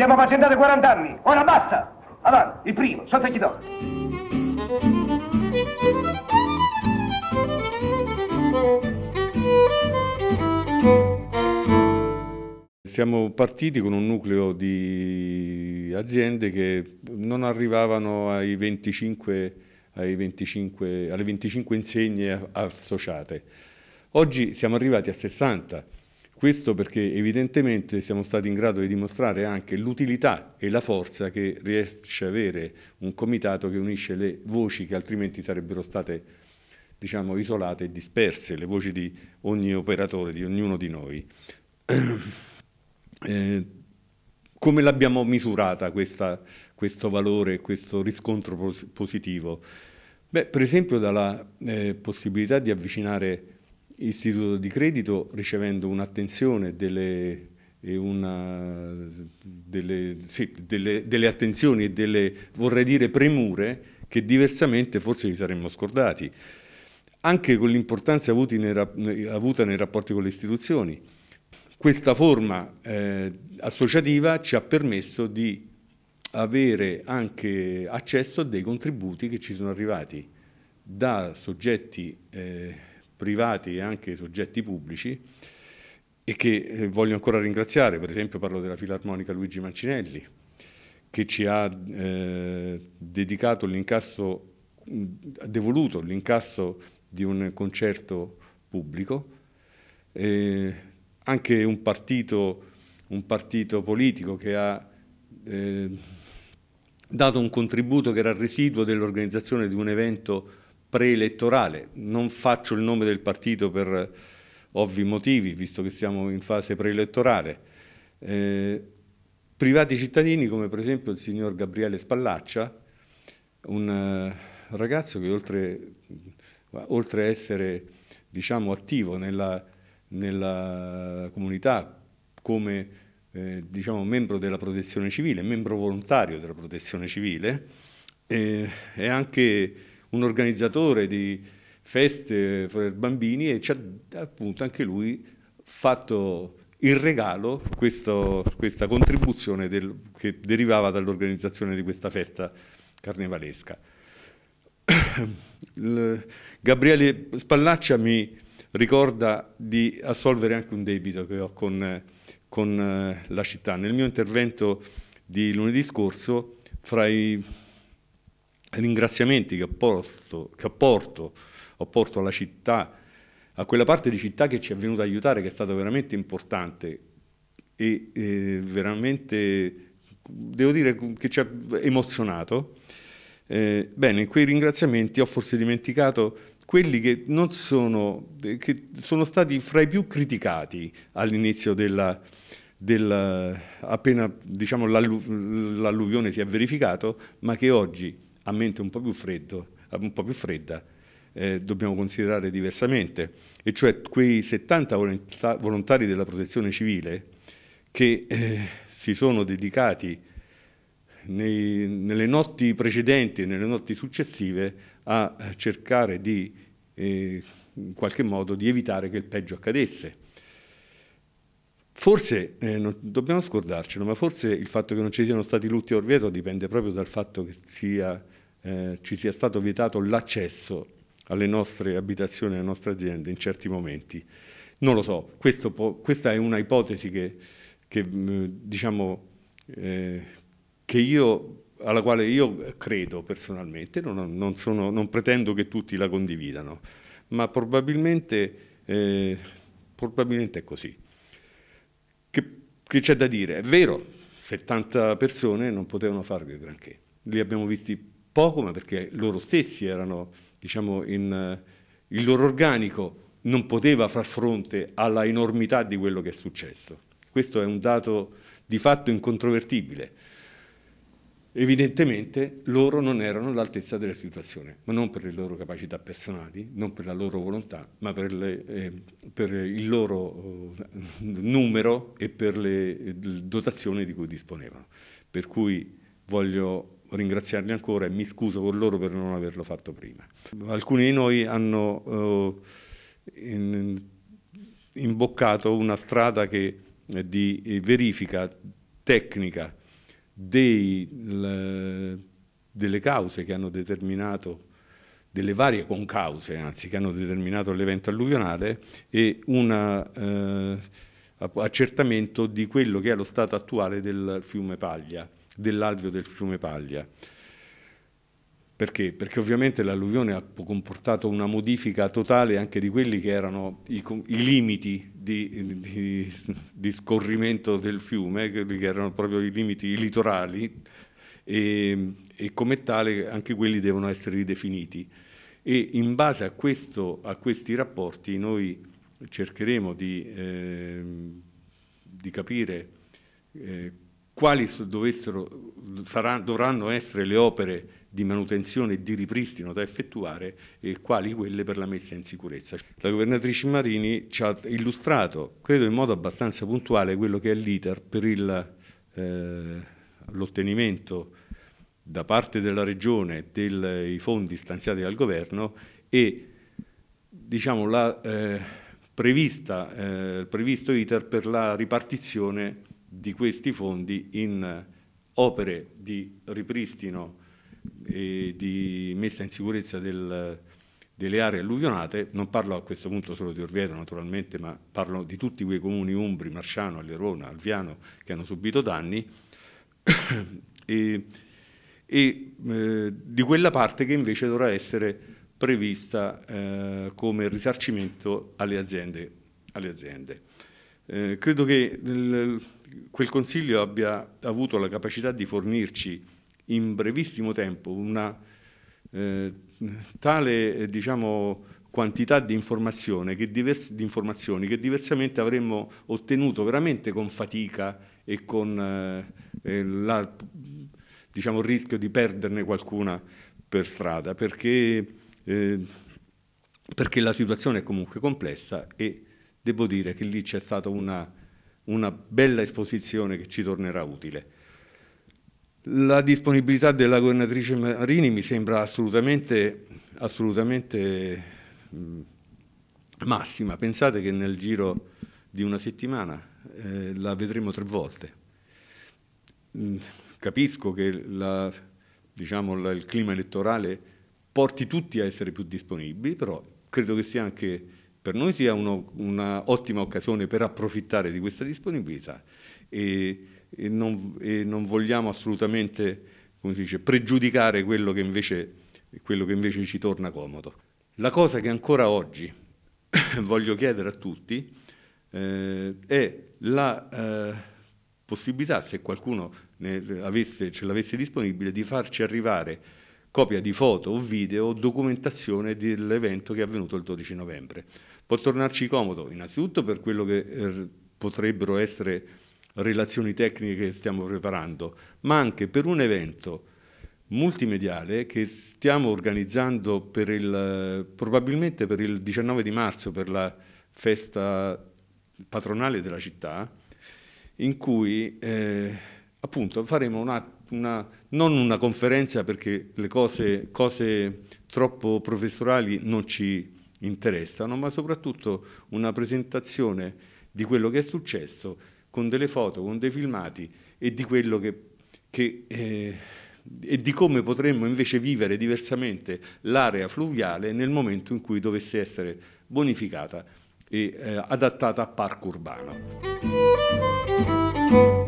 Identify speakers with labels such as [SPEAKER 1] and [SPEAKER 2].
[SPEAKER 1] Abbiamo pazientato 40 anni, ora basta! Avanti, il primo, sotto i Siamo partiti con un nucleo di aziende che non arrivavano ai 25, ai 25, alle 25 insegne associate. Oggi siamo arrivati a 60 questo perché evidentemente siamo stati in grado di dimostrare anche l'utilità e la forza che riesce ad avere un comitato che unisce le voci che altrimenti sarebbero state diciamo, isolate e disperse, le voci di ogni operatore, di ognuno di noi. Eh, come l'abbiamo misurata questa, questo valore, questo riscontro positivo? Beh, per esempio dalla eh, possibilità di avvicinare istituto di credito ricevendo un'attenzione delle, delle, sì, delle, delle, attenzioni e delle, vorrei dire, premure che diversamente forse ci saremmo scordati, anche con l'importanza avuta nei rapporti con le istituzioni. Questa forma eh, associativa ci ha permesso di avere anche accesso a dei contributi che ci sono arrivati da soggetti eh, privati e anche soggetti pubblici e che eh, voglio ancora ringraziare, per esempio parlo della Filarmonica Luigi Mancinelli, che ci ha eh, dedicato l'incasso, ha devoluto l'incasso di un concerto pubblico, eh, anche un partito, un partito, politico che ha eh, dato un contributo che era residuo dell'organizzazione di un evento preelettorale. Non faccio il nome del partito per ovvi motivi, visto che siamo in fase preelettorale. Eh, privati cittadini come per esempio il signor Gabriele Spallaccia, un eh, ragazzo che oltre, oltre a essere diciamo, attivo nella, nella comunità come eh, diciamo, membro della protezione civile, membro volontario della protezione civile, eh, è anche un organizzatore di feste per bambini e ci ha appunto anche lui fatto il regalo, questo, questa contribuzione del, che derivava dall'organizzazione di questa festa carnevalesca. Gabriele Spallaccia mi ricorda di assolvere anche un debito che ho con, con eh, la città. Nel mio intervento di lunedì scorso, fra i ringraziamenti che apporto, che apporto, apporto alla città, a quella parte di città che ci è venuta a aiutare, che è stata veramente importante e eh, veramente, devo dire, che ci ha emozionato. Eh, bene, quei ringraziamenti ho forse dimenticato quelli che, sono, eh, che sono stati fra i più criticati all'inizio della, della, appena diciamo, l'alluvione si è verificato, ma che oggi a mente un po' più, freddo, un po più fredda eh, dobbiamo considerare diversamente, e cioè quei 70 volontari della protezione civile che eh, si sono dedicati nei, nelle notti precedenti e nelle notti successive a cercare di, eh, in qualche modo, di evitare che il peggio accadesse. Forse, eh, non, dobbiamo scordarcelo, ma forse il fatto che non ci siano stati lutti a Orvieto dipende proprio dal fatto che sia eh, ci sia stato vietato l'accesso alle nostre abitazioni, alle nostre aziende in certi momenti. Non lo so, può, questa è una ipotesi che, che, mm, diciamo, eh, che io, alla quale io credo personalmente, non, non, sono, non, pretendo che tutti la condividano, ma probabilmente, eh, probabilmente è così. Che c'è da dire? È vero, 70 persone non potevano farvi granché, li abbiamo visti poco, ma perché loro stessi erano, diciamo, in, eh, il loro organico non poteva far fronte alla enormità di quello che è successo. Questo è un dato di fatto incontrovertibile. Evidentemente loro non erano all'altezza della situazione, ma non per le loro capacità personali, non per la loro volontà, ma per, le, eh, per il loro eh, numero e per le eh, dotazioni di cui disponevano. Per cui voglio ringraziarli ancora e mi scuso con loro per non averlo fatto prima. Alcuni di noi hanno eh, in, imboccato una strada che, di verifica tecnica dei, le, delle cause che hanno determinato delle varie concause anzi che hanno determinato l'evento alluvionale e un eh, accertamento di quello che è lo stato attuale del fiume Paglia dell'alveo del fiume Paglia. Perché? Perché ovviamente l'alluvione ha comportato una modifica totale anche di quelli che erano i, i limiti di, di, di, scorrimento del fiume, che erano proprio i limiti litorali, e, e come tale anche quelli devono essere ridefiniti. E in base a, questo, a questi rapporti noi cercheremo di, eh, di capire eh, quali dovessero, saranno, dovranno essere le opere di manutenzione e di ripristino da effettuare e quali quelle per la messa in sicurezza. La governatrice Marini ci ha illustrato, credo in modo abbastanza puntuale, quello che è l'iter per eh, l'ottenimento eh, da parte della Regione dei fondi stanziati dal Governo e diciamo, la, eh, prevista, eh, il previsto iter per la ripartizione di questi fondi in opere di ripristino e di messa in sicurezza del, delle aree alluvionate, non parlo a questo punto solo di Orvieto naturalmente, ma parlo di tutti quei comuni umbri, Marciano, Allerona, Alviano che hanno subito danni e, e eh, di quella parte che invece dovrà essere prevista eh, come risarcimento alle aziende. Alle aziende. Eh, credo che nel, quel Consiglio abbia avuto la capacità di fornirci in brevissimo tempo una eh, tale eh, diciamo, quantità di, che diversi, di, informazioni che diversamente avremmo ottenuto veramente con fatica e con eh, eh la, diciamo, il rischio di perderne qualcuna per strada, perché, eh, perché la situazione è comunque complessa e devo dire che lì c'è stata una una bella esposizione che ci tornerà utile. La disponibilità della governatrice Marini mi sembra assolutamente, assolutamente mm, massima. Pensate che nel giro di una settimana eh, la vedremo tre volte. Mm, capisco che la, diciamo, la, il clima elettorale porti tutti a essere più disponibili, però credo che sia anche per noi sia un'ottima occasione per approfittare di questa disponibilità e, e, non, e non, vogliamo assolutamente dice, pregiudicare quello che, invece, quello che invece ci torna comodo. La cosa che ancora oggi voglio chiedere a tutti eh, è la eh, possibilità, se qualcuno ne avesse, ce l'avesse disponibile, di farci arrivare copia di foto o video, o documentazione dell'evento che è avvenuto il 12 novembre. Può tornarci comodo innanzitutto per quello che eh, potrebbero essere relazioni tecniche che stiamo preparando, ma anche per un evento multimediale che stiamo organizzando per il, probabilmente per il 19 di marzo per la festa patronale della città, in cui eh, appunto faremo un atto una, non una conferenza perché le cose, cose troppo professorali non ci interessano, ma soprattutto una presentazione di quello che è successo con delle foto, con dei filmati e di quello che, che eh, e di come potremmo invece vivere diversamente l'area fluviale nel momento in cui dovesse essere bonificata e eh, adattata a parco urbano.